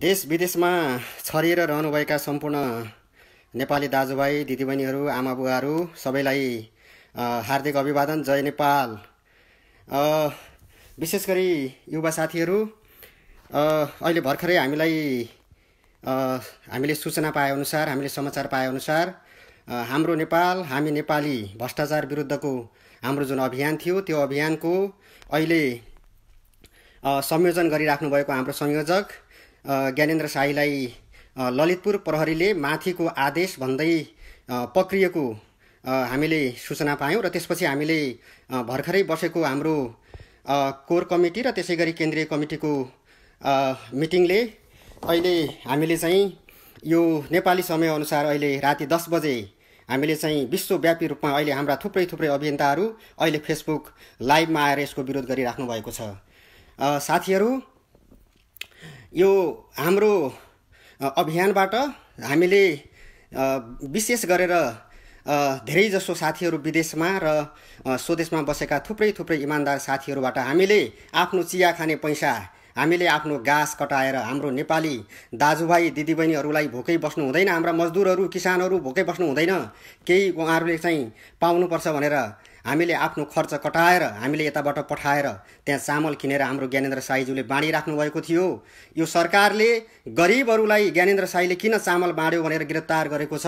देश विदेशमा छरिएर रहनुभएका सम्पूर्ण नेपाली दाजुभाइ दिदीबहिनीहरू बुवाहरू सबैलाई हार्दिक अभिवादन जय नेपाल विशेष गरी युवा साथीहरू अहिले भर्खरै हामीलाई हामीले सूचना पाएअनुसार हामीले समाचार पाएअनुसार हाम्रो नेपाल हामी नेपाली भ्रष्टाचार विरुद्धको हाम्रो जुन अभियान थियो त्यो अभियानको अहिले संयोजन भएको हाम्रो संयोजक ज्ञानेन्द्र साईलाई ललितपुर प्रहरीले माथिको आदेश भन्दै पक्रिएको हामीले सूचना पायौँ र त्यसपछि हामीले भर्खरै बसेको हाम्रो कोर कमिटी र त्यसै गरी केन्द्रीय कमिटीको मिटिङले अहिले हामीले चाहिँ यो नेपाली समयअनुसार अहिले राति दस बजे हामीले चाहिँ विश्वव्यापी रूपमा अहिले हाम्रा थुप्रै थुप्रै अभियन्ताहरू अहिले फेसबुक लाइभमा आएर यसको विरोध गरिराख्नु भएको छ साथीहरू यो हाम्रो अभियानबाट हामीले विशेष गरेर धेरैजसो साथीहरू विदेशमा र स्वदेशमा बसेका थुप्रै थुप्रै इमान्दार साथीहरूबाट हामीले आफ्नो चिया खाने पैसा हामीले आफ्नो घाँस कटाएर हाम्रो नेपाली दाजुभाइ दिदीबहिनीहरूलाई भोकै बस्नु हुँदैन हाम्रा मजदुरहरू किसानहरू भोकै बस्नु हुँदैन केही उहाँहरूले चाहिँ पाउनुपर्छ भनेर हामीले आफ्नो खर्च कटाएर हामीले यताबाट पठाएर त्यहाँ चामल किनेर हाम्रो ज्ञानेन्द्र साईज्यूले बाँडिराख्नु भएको थियो यो सरकारले गरिबहरूलाई ज्ञानेन्द्र साईले किन चामल बाँड्यो भनेर गिरफ्तार गरेको छ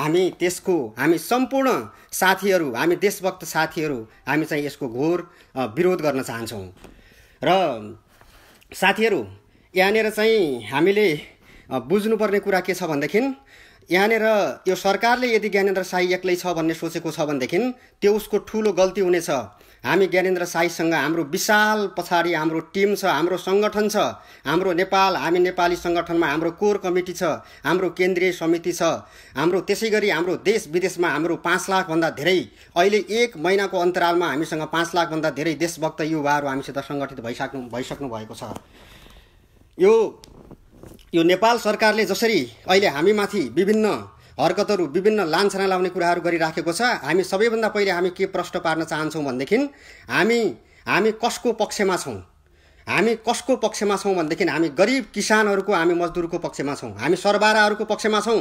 हामी त्यसको हामी सम्पूर्ण साथीहरू हामी देशभक्त साथीहरू हामी चाहिँ यसको घोर विरोध गर्न चाहन्छौँ र साथीहरू यहाँनिर चाहिँ हामीले बुझ्नुपर्ने कुरा के छ भनेदेखि यहाँनिर यो सरकारले यदि ज्ञानेन्द्र साई एक्लै छ भन्ने सोचेको छ भनेदेखि त्यो उसको ठुलो गल्ती हुनेछ हामी ज्ञानेन्द्र साईसँग हाम्रो विशाल पछाडि हाम्रो टिम छ हाम्रो सङ्गठन छ हाम्रो नेपाल हामी नेपाली सङ्गठनमा हाम्रो कोर कमिटी छ हाम्रो केन्द्रीय समिति छ हाम्रो त्यसै गरी हाम्रो देश विदेशमा हाम्रो पाँच लाखभन्दा धेरै अहिले एक महिनाको अन्तरालमा हामीसँग पाँच लाखभन्दा धेरै देशभक्त युवाहरू हामीसित सङ्गठित भइसक्नु भइसक्नु भएको छ यो यो नेपाल सरकारले जसरी अहिले हामीमाथि विभिन्न हरकतहरू विभिन्न लान्छना लाउने कुराहरू गरिराखेको छ हामी सबैभन्दा पहिले हामी के प्रश्न पार्न चाहन्छौँ भनेदेखि हामी हामी कसको पक्षमा छौँ हामी कसको पक्षमा छौँ भनेदेखि हामी गरिब किसानहरूको हामी मजदुरको पक्षमा छौँ हामी सरबाराहरूको पक्षमा छौँ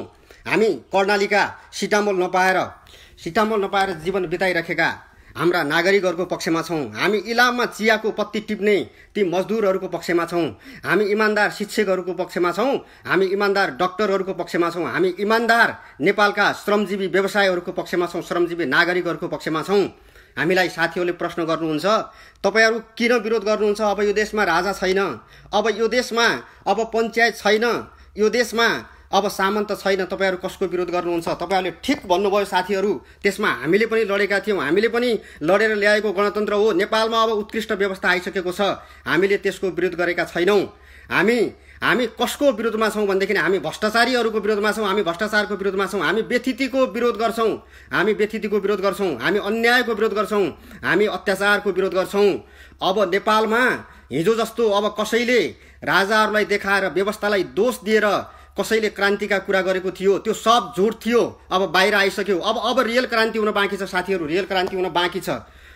हामी कर्णालीका सिटामोल नपाएर सिटामोल नपाएर जीवन बिताइराखेका हाम्रा नागरिकहरूको पक्षमा छौँ हामी इलाममा चियाको पत्ती टिप्ने ती मजदुरहरूको पक्षमा छौँ हामी इमान्दार शिक्षकहरूको पक्षमा छौँ हामी इमान्दार डक्टरहरूको पक्षमा छौँ हामी इमान्दार नेपालका श्रमजीवी व्यवसायहरूको पक्षमा छौँ श्रमजीवी नागरिकहरूको पक्षमा छौँ हामीलाई साथीहरूले प्रश्न गर्नुहुन्छ तपाईँहरू किन विरोध गर्नुहुन्छ अब यो देशमा राजा छैन अब यो देशमा अब पञ्चायत छैन यो देशमा अब सामन्त छैन तपाईँहरू कसको विरोध गर्नुहुन्छ तपाईँहरूले ठिक भन्नुभयो साथीहरू त्यसमा हामीले पनि लडेका थियौँ हामीले पनि लडेर ल्याएको गणतन्त्र हो नेपालमा अब उत्कृष्ट व्यवस्था आइसकेको छ हामीले त्यसको विरोध गरेका छैनौँ हामी हामी कसको विरोधमा छौँ भनेदेखि हामी भ्रष्टाचारीहरूको विरोधमा छौँ हामी भ्रष्टाचारको विरोधमा छौँ हामी व्यथितिको विरोध गर्छौँ हामी व्यथितिको विरोध गर्छौँ हामी अन्यायको विरोध गर्छौँ हामी अत्याचारको विरोध गर्छौँ अब नेपालमा हिजो जस्तो अब कसैले राजाहरूलाई देखाएर व्यवस्थालाई दोष दिएर कसैले क्रान्तिका कुरा गरेको थियो त्यो सब झुट थियो अब बाहिर आइसक्यो अब अब रियल क्रान्ति हुन बाँकी छ साथीहरू रियल क्रान्ति हुन बाँकी छ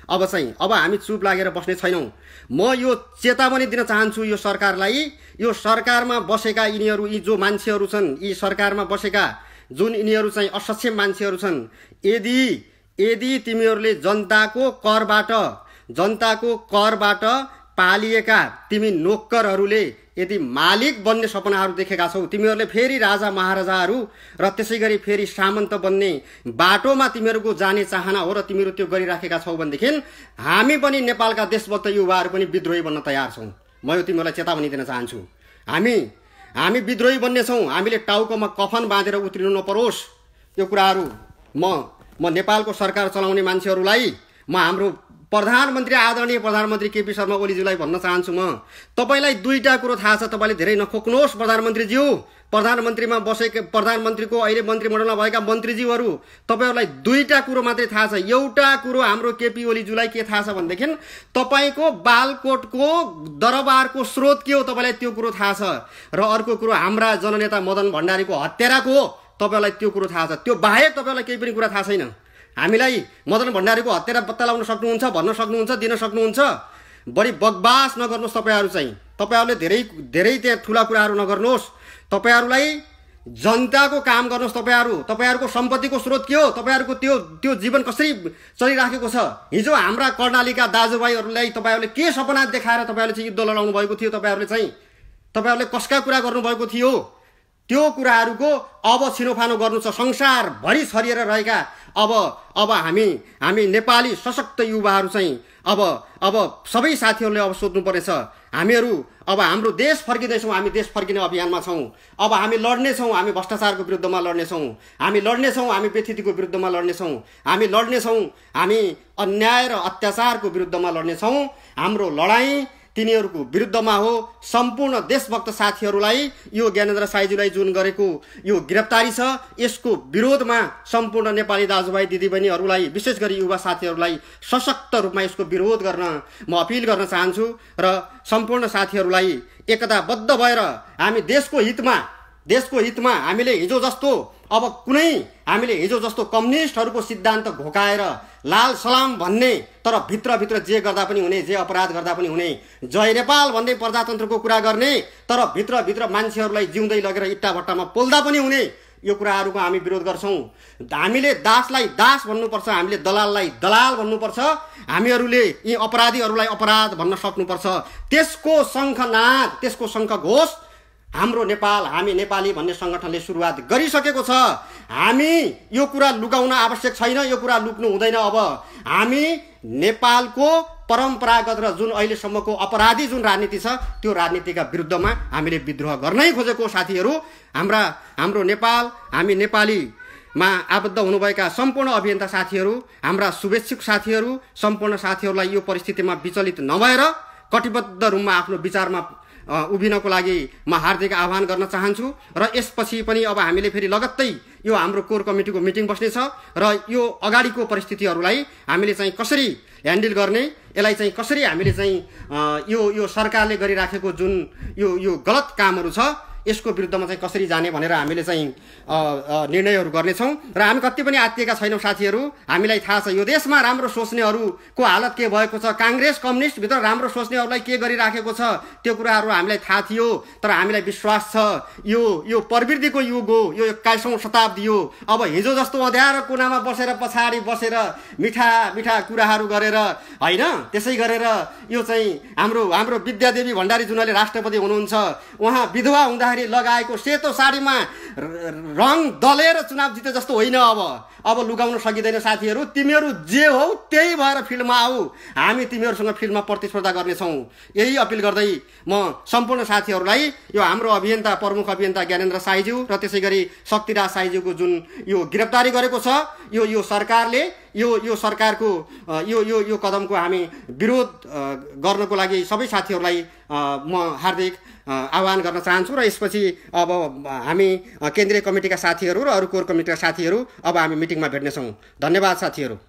अब चाहिँ अब हामी चुप लागेर बस्ने छैनौँ म यो चेतावनी दिन चाहन्छु यो सरकारलाई यो सरकारमा बसेका यिनीहरू यी जो मान्छेहरू छन् यी सरकारमा बसेका जुन यिनीहरू चाहिँ असक्षम मान्छेहरू छन् यदि यदि तिमीहरूले जनताको करबाट जनताको करबाट पालिएका तिमी नोक्करहरूले यदि मालिक बन्ने सपनाहरू देखेका छौ तिमीहरूले फेरि राजा महाराजाहरू र त्यसै गरी फेरि सामन्त बन्ने बाटोमा तिमीहरूको जाने चाहना हो र तिमीहरू त्यो गरिराखेका छौ भनेदेखि हामी पनि नेपालका देशभक्त युवाहरू पनि विद्रोही बन्न तयार छौँ म यो तिमीहरूलाई चेतावनी दिन चाहन्छु हामी हामी विद्रोही बन्नेछौँ हामीले टाउकोमा कफन बाँधेर उत्रिनु नपरोस् यो कुराहरू म म नेपालको सरकार चलाउने मान्छेहरूलाई म हाम्रो प्रधानमन्त्री आदरणीय प्रधानमन्त्री केपी शर्मा ओलीज्यूलाई भन्न चाहन्छु म तपाईँलाई दुईवटा कुरो थाहा छ तपाईँले धेरै नखोक्नुहोस् प्रधानमन्त्रीज्यू प्रधानमन्त्रीमा बसेको प्रधानमन्त्रीको अहिले मन्त्रीमण्डलमा भएका मन्त्रीज्यूहरू तपाईँहरूलाई दुईवटा कुरो मात्रै थाहा छ एउटा कुरो हाम्रो केपी ओलीज्यूलाई के थाहा छ भनेदेखि तपाईँको बालकोटको दरबारको स्रोत के हो तपाईँलाई त्यो कुरो थाहा छ र अर्को कुरो हाम्रा जननेता मदन भण्डारीको हत्याराको हो तपाईँलाई त्यो कुरो थाहा छ त्यो बाहेक तपाईँलाई केही पनि कुरा थाहा छैन हामीलाई मदन भण्डारीको हत्यारा पत्ता लगाउन सक्नुहुन्छ भन्न सक्नुहुन्छ दिन सक्नुहुन्छ बढी बकबास नगर्नुहोस् तपाईँहरू चाहिँ तपाईँहरूले धेरै धेरै त्यहाँ ठुला कुराहरू नगर्नुहोस् तपाईँहरूलाई जनताको काम गर्नुहोस् तपाईँहरू तपाईँहरूको सम्पत्तिको स्रोत के हो तपाईँहरूको त्यो त्यो जीवन कसरी चलिराखेको छ हिजो हाम्रा कर्णालीका दाजुभाइहरूलाई तपाईँहरूले के सपना देखाएर तपाईँहरूले चाहिँ युद्ध लडाउनु भएको थियो तपाईँहरूले चाहिँ तपाईँहरूले कसका कुरा गर्नुभएको थियो त्यो कुराहरूको अब छिनोफानो गर्नु छ संसारभरि छरिएर रहेका अब अब हामी हामी नेपाली सशक्त युवाहरू चाहिँ अब अब सबै साथीहरूले अब सोध्नुपर्नेछ हामीहरू अब हाम्रो देश फर्किँदैछौँ हामी देश फर्किने अभियानमा छौँ अब हामी लड्नेछौँ हामी भ्रष्टाचारको विरुद्धमा लड्नेछौँ हामी लड्नेछौँ हामी व्यथितिको विरुद्धमा लड्नेछौँ हामी लड्नेछौँ हामी अन्याय र अत्याचारको विरुद्धमा लड्नेछौँ हाम्रो लडाइँ तिनीहरूको विरुद्धमा हो सम्पूर्ण देशभक्त साथीहरूलाई यो ज्ञानेन्द्र साईजीलाई जुन गरेको यो गिरफ्तारी छ यसको विरोधमा सम्पूर्ण नेपाली दाजुभाइ दिदीबहिनीहरूलाई विशेष गरी युवा साथीहरूलाई सशक्त रूपमा यसको विरोध गर्न म अपिल गर्न चाहन्छु र सम्पूर्ण साथीहरूलाई एकताबद्ध भएर हामी देशको हितमा देशको हितमा हामीले हिजो जस्तो अब कुनै हामीले हिजो जस्तो कम्युनिस्टहरूको सिद्धान्त घोकाएर लाल सलाम भन्ने तर भित्रभित्र जे गर्दा पनि हुने जे अपराध गर्दा पनि हुने जय नेपाल भन्दै प्रजातन्त्रको कुरा गर्ने तर भित्रभित्र मान्छेहरूलाई जिउँदै लगेर इट्टा भट्टामा पोल्दा पनि हुने यो कुराहरूको हामी विरोध गर्छौँ हामीले दासलाई दास भन्नुपर्छ हामीले दलाललाई दलाल भन्नुपर्छ हामीहरूले यी अपराधीहरूलाई अपराध भन्न सक्नुपर्छ त्यसको शङ्खनाद त्यसको शङ्ख घोष हाम्रो नेपाल हामी नेपाली भन्ने सङ्गठनले सुरुवात गरिसकेको छ हामी यो कुरा लुगाउन आवश्यक छैन यो कुरा लुक्नु हुँदैन अब हामी नेपालको परम्परागत र जुन अहिलेसम्मको अपराधी जुन राजनीति छ त्यो राजनीतिका विरुद्धमा हामीले विद्रोह गर्नै खोजेको साथीहरू हाम्रा हाम्रो नेपाल हामी नेपाली मा आबद्ध हुनुभएका सम्पूर्ण अभियन्ता साथीहरू हाम्रा शुभेच्छुक साथीहरू सम्पूर्ण साथीहरूलाई यो परिस्थितिमा विचलित नभएर कटिबद्ध रूपमा आफ्नो विचारमा उभिनको लागि म हार्दिक आह्वान गर्न चाहन्छु र यसपछि पनि अब हामीले फेरि लगत्तै यो हाम्रो कोर कमिटीको मिटिङ बस्नेछ र यो अगाडिको परिस्थितिहरूलाई हामीले चाहिँ कसरी ह्यान्डल गर्ने यसलाई चाहिँ कसरी हामीले चाहिँ यो यो सरकारले गरिराखेको जुन यो यो गलत कामहरू छ यसको विरुद्धमा चाहिँ कसरी जाने भनेर हामीले चाहिँ निर्णयहरू गर्नेछौँ र हामी कति पनि आत्तिएका छैनौँ साथीहरू हामीलाई थाहा छ यो देशमा राम्रो सोच्नेहरूको हालत के भएको छ काङ्ग्रेस कम्युनिस्टभित्र राम्रो सोच्नेहरूलाई के गरिराखेको छ त्यो कुराहरू हामीलाई थाहा थियो तर हामीलाई विश्वास छ यो यो प्रवृत्तिको युग हो यो एक्काइसौँ शताब्दी हो अब हिजो जस्तो अँध्यारो कुनामा बसेर पछाडि बसेर मिठा मिठा कुराहरू गरेर होइन त्यसै गरेर यो चाहिँ हाम्रो हाम्रो विद्यादेवी भण्डारी जुनले राष्ट्रपति हुनुहुन्छ उहाँ विधवा हुँदा जित्दाखेरि लगाएको सेतो साडीमा रङ दलेर चुनाव जिते जस्तो होइन अब अब लुगाउन सकिँदैन साथीहरू तिमीहरू जे हौ त्यही भएर फिल्डमा आऊ हामी तिमीहरूसँग फिल्डमा प्रतिस्पर्धा गर्नेछौँ यही अपिल गर्दै म सम्पूर्ण साथीहरूलाई यो हाम्रो अभियन्ता प्रमुख अभियन्ता ज्ञानेन्द्र साईज्यू र त्यसै गरी शक्तिराज साईज्यूको जुन यो गिरफ्तारी गरेको छ यो यो सरकारले यो यो सरकारको यो यो यो कदमको हामी विरोध गर्नको लागि सबै साथीहरूलाई म हार्दिक आह्वान गर्न चाहन्छु र यसपछि अब हामी केन्द्रीय कमिटीका साथीहरू र अरू कोर कमिटीका साथीहरू अब हामी मिटिङमा भेट्नेछौँ धन्यवाद साथीहरू